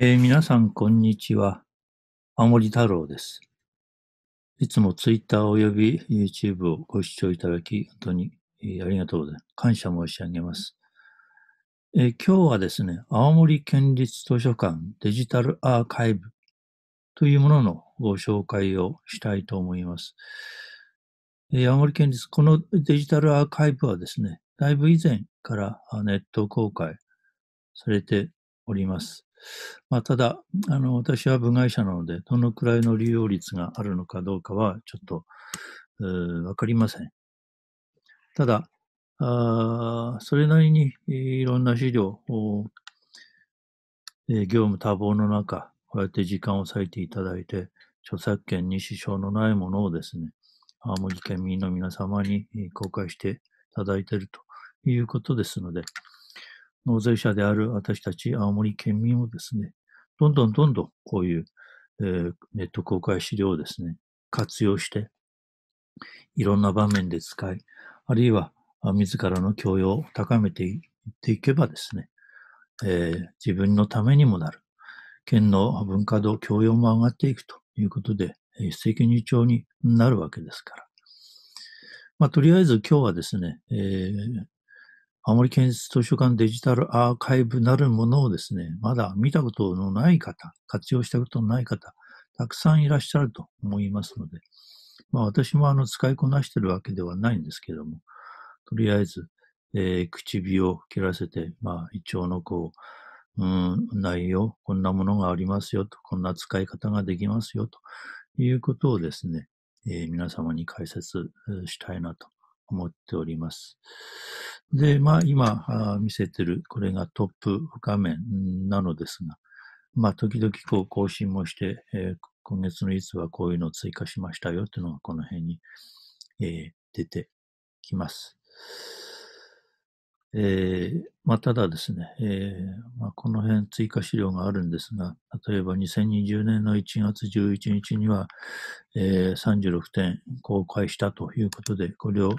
えー、皆さん、こんにちは。青森太郎です。いつも Twitter および YouTube をご視聴いただき、本当に、ありがとうございます。感謝申し上げます、えー、今日はですね、青森県立図書館デジタルアーカイブというもののご紹介をしたいと思います。え青森県立、このデジタルアーカイブはですね、だいぶ以前からネット公開されております。まあ、ただ、あの、私は部外者なので、どのくらいの利用率があるのかどうかは、ちょっと、わかりません。ただ、あそれなりにいろんな資料を、え業務多忙の中、こうやって時間を割いていただいて、著作権に支障のないものをですね、青森県民の皆様に公開していただいているということですので、納税者である私たち青森県民をですね、どんどんどんどんこういう、えー、ネット公開資料をですね、活用して、いろんな場面で使い、あるいは自らの教養を高めていっていけばですね、えー、自分のためにもなる。県の文化度、教養も上がっていくということで、一石二鳥になるわけですから。まあ、とりあえず今日はですね、えー、青森県立図書館デジタルアーカイブなるものをですね、まだ見たことのない方、活用したことのない方、たくさんいらっしゃると思いますので、まあ私もあの使いこなしてるわけではないんですけども、とりあえず、えー、唇を切らせて、まあ胃腸のこう、うん、内容、こんなものがありますよと、こんな使い方ができますよということをですね、えー、皆様に解説したいなと思っております。で、まあ今見せてる、これがトップ画面なのですが、まあ時々こう更新もして、えー、今月のいつはこういうのを追加しましたよっていうのがこの辺に、えー、出てきます。えー、まあ、ただですね、えー、まあ、この辺追加資料があるんですが、例えば2020年の1月11日には、えー、36点公開したということで、これを、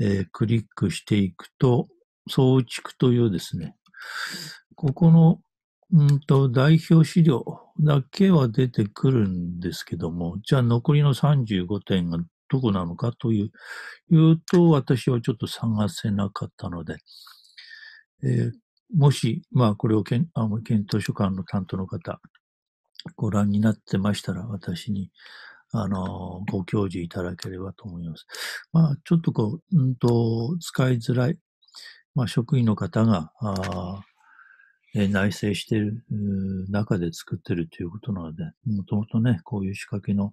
えクリックしていくと、総築というですね、ここのんと代表資料だけは出てくるんですけども、じゃあ残りの35点がどこなのかという、いうと、私はちょっと探せなかったので、えー、もし、まあ、これを県、青森県図書館の担当の方、ご覧になってましたら、私に、あの、ご教示いただければと思います。まあ、ちょっとこう、うんと、使いづらい、まあ、職員の方が、あえ内省している中で作ってるということなので、もともとね、こういう仕掛けの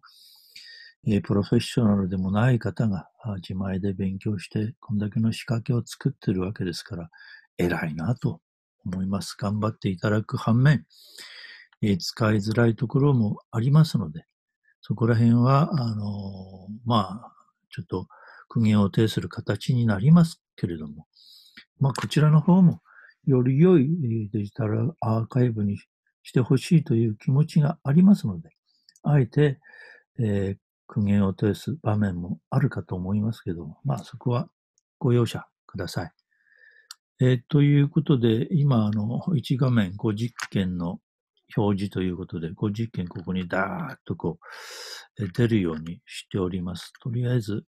プロフェッショナルでもない方が自前で勉強して、こんだけの仕掛けを作ってるわけですから、偉いなと思います。頑張っていただく反面、え使いづらいところもありますので、そこら辺は、あのまあ、ちょっと苦言を呈する形になりますけれども、まあ、こちらの方も、より良いデジタルアーカイブにしてほしいという気持ちがありますので、あえて、えー、苦言を呈す場面もあるかと思いますけど、まあそこはご容赦ください。えー、ということで、今、あの、1画面5 0件の表示ということで、5 0件ここにダーッとこう、出るようにしております。とりあえず、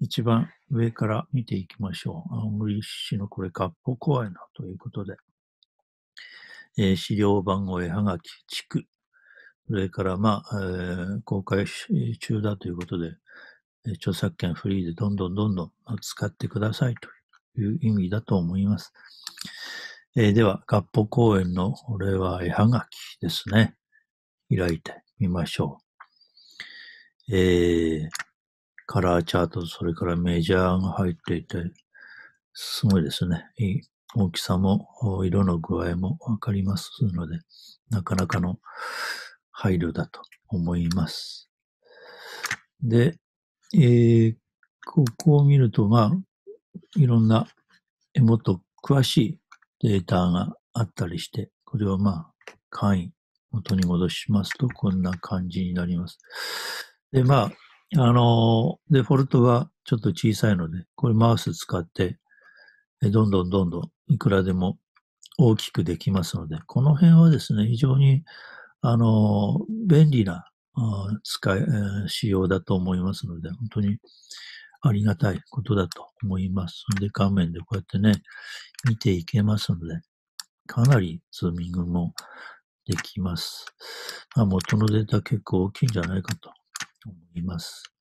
一番上から見ていきましょう。青森市のこれ、っぽ公園のということで、えー、資料番号絵はがき、地区、それから、まあ、えー、公開中だということで、著作権フリーでどんどんどんどん使ってくださいという意味だと思います。えー、では、合法公園のこれは絵はがきですね。開いてみましょう。えー、カラーチャート、それからメジャーが入っていて、すごいですね。大きさも色の具合もわかりますので、なかなかの配慮だと思います。で、えー、ここを見ると、まあ、いろんなもっと詳しいデータがあったりして、これをまあ、簡易、元に戻しますと、こんな感じになります。で、まあ、あの、デフォルトはちょっと小さいので、これマウス使って、どんどんどんどんいくらでも大きくできますので、この辺はですね、非常にあの、便利な使い、仕様だと思いますので、本当にありがたいことだと思います。で、画面でこうやってね、見ていけますので、かなりズーミングもできます。まあ、元のデータ結構大きいんじゃないかと思います。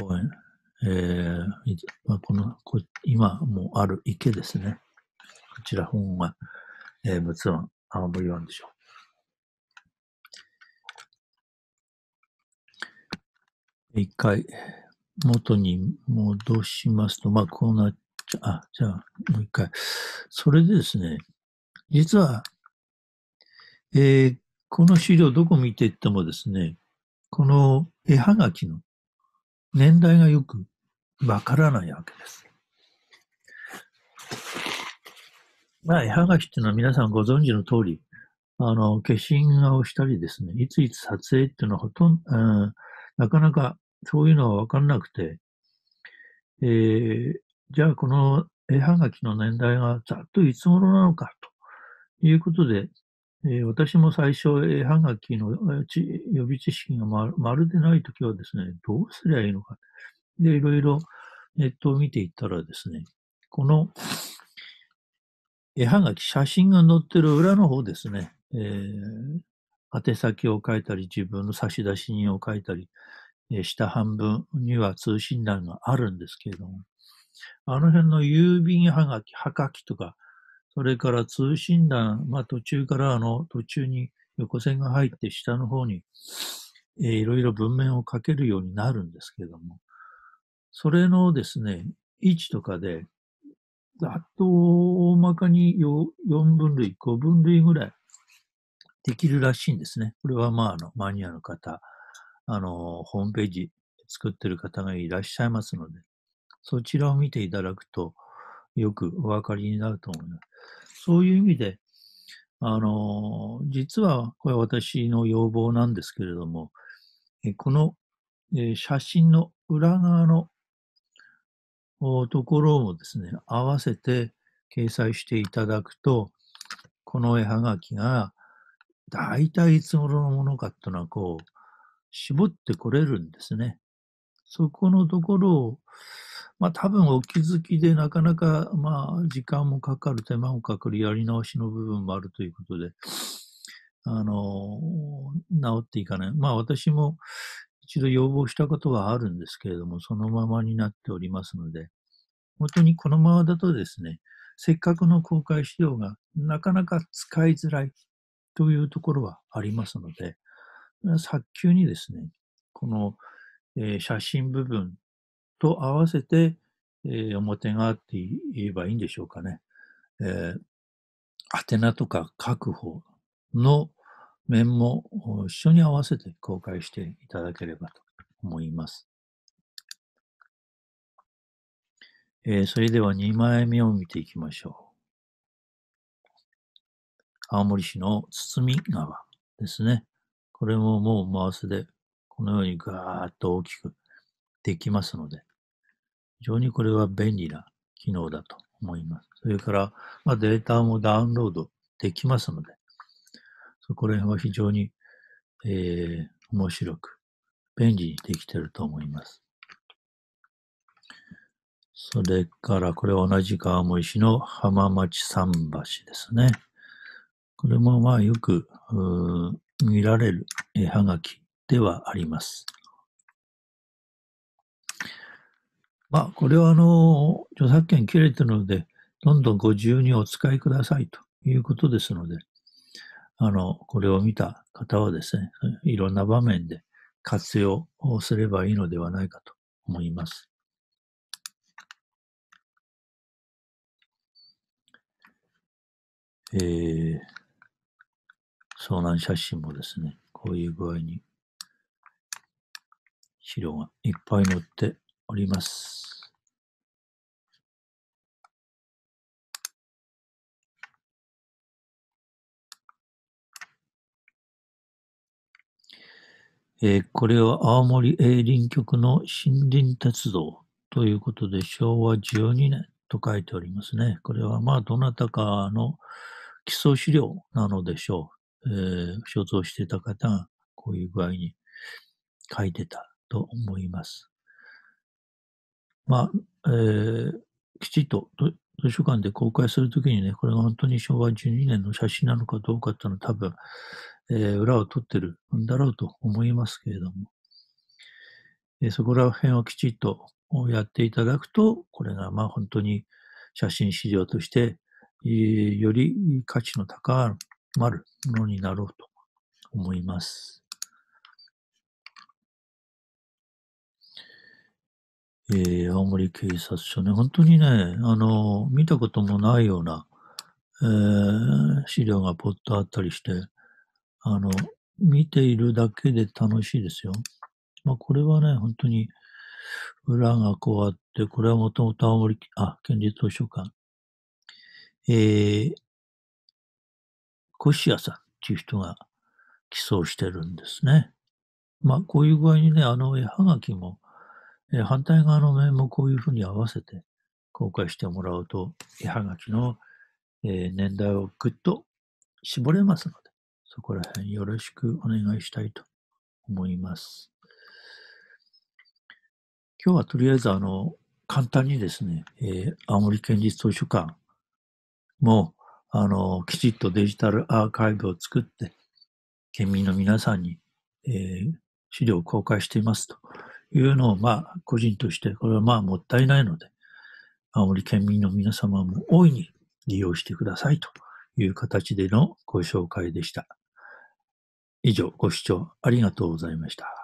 公園、えーまあ、このこ今もある池ですね。こちら本が、えー、陸あの V1 でしょ。一回、元に戻しますと、まあ、こうなっちゃ、あ、じゃあ、もう一回。それでですね、実は、えー、この資料どこ見ていってもですね、この絵はがきの年代がよくわからないわけです。まあ、絵はがきっていうのは皆さんご存知の通り、あの、化身画をしたりですね、いついつ撮影っていうのはほとんど、うん、なかなかそういうのはわかんなくて、えー、じゃあこの絵はがきの年代がざっといつ頃なのかということで、えー、私も最初絵はがきの予備知識がままるでないときはですね、どうすりゃいいのか。で、いろいろネットを見ていったらですね、この絵はがき、写真が載ってる裏の方ですね、えー、宛先を書いたり、自分の差出人を書いたり、えー、下半分には通信欄があるんですけれども、あの辺の郵便はがき、はがきとか、それから通信欄、まあ途中からあの途中に横線が入って下の方に、えー、いろいろ文面を書けるようになるんですけれども、それのですね、位置とかでざっと大まかに 4, 分類、5分類ぐらいできるらしいんですね。これはまあ、あの、マニアの方、あの、ホームページ作ってる方がいらっしゃいますので、そちらを見ていただくと、よくお分かりになると思います。そういう意味で、あの、実は、これ私の要望なんですけれども、この写真の裏側のところもですね、合わせて掲載していただくと、この絵はがきが大体いつ頃のものかっていうのはこう、絞ってこれるんですね。そこのところを、まあ多分お気づきでなかなか、まあ時間もかかる、手間もかかる、やり直しの部分もあるということで、あの、治っていかない。まあ私も一度要望したことはあるんですけれども、そのままになっておりますので、本当にこのままだとですね、せっかくの公開資料がなかなか使いづらいというところはありますので、早急にですね、この、えー、写真部分と合わせて、えー、表側って言えばいいんでしょうかね。えー、宛名とか確保の面も一緒に合わせて公開していただければと思います。えー、それでは2枚目を見ていきましょう。青森市の堤川ですね。これももう回すで、このようにガーッと大きくできますので、非常にこれは便利な機能だと思います。それから、まあ、データもダウンロードできますので、そこら辺は非常に、えー、面白く、便利にできてると思います。それから、これは同じ川越市の浜町桟橋ですね。これもまあよく見られる絵はがきではあります。まあ、これはあの、著作権切れてるので、どんどんご自由にお使いくださいということですので、あの、これを見た方はですね、いろんな場面で活用をすればいいのではないかと思います。えー、遭難写真もですね、こういう具合に資料がいっぱい載っております。えー、これは青森営林局の森林鉄道ということで、昭和12年と書いておりますね。これはまあ、どなたかの基礎資料なのでしょう。えー、所蔵していた方がこういう具合に書いてたと思います。まあ、えー、きちっと図書館で公開するときにね、これが本当に昭和12年の写真なのかどうかっていうのは多分、えー、裏を取ってるんだろうと思いますけれども、えー、そこら辺をきちっとやっていただくと、これがまあ本当に写真資料として、えー、より価値の高まるものになろうと思います。えー、青森警察署ね、本当にね、あの、見たこともないような、えー、資料がポッとあったりして、あの、見ているだけで楽しいですよ。まあ、これはね、本当に、裏がこうあって、これはもともと青森、あ、県立図書館。えー、コシアさんっていう人が寄贈してるんですね。まあ、こういう具合にね、あの絵はがきも、えー、反対側の面もこういうふうに合わせて公開してもらうと、絵はがきの、えー、年代をぐっと絞れますのそこら辺よろしくお願いしたいと思います。今日はとりあえずあの、簡単にですね、えー、青森県立図書館も、あの、きちっとデジタルアーカイブを作って、県民の皆さんに、えー、資料を公開していますというのを、まあ、個人として、これはまあ、もったいないので、青森県民の皆様も大いに利用してくださいという形でのご紹介でした。以上、ご視聴ありがとうございました。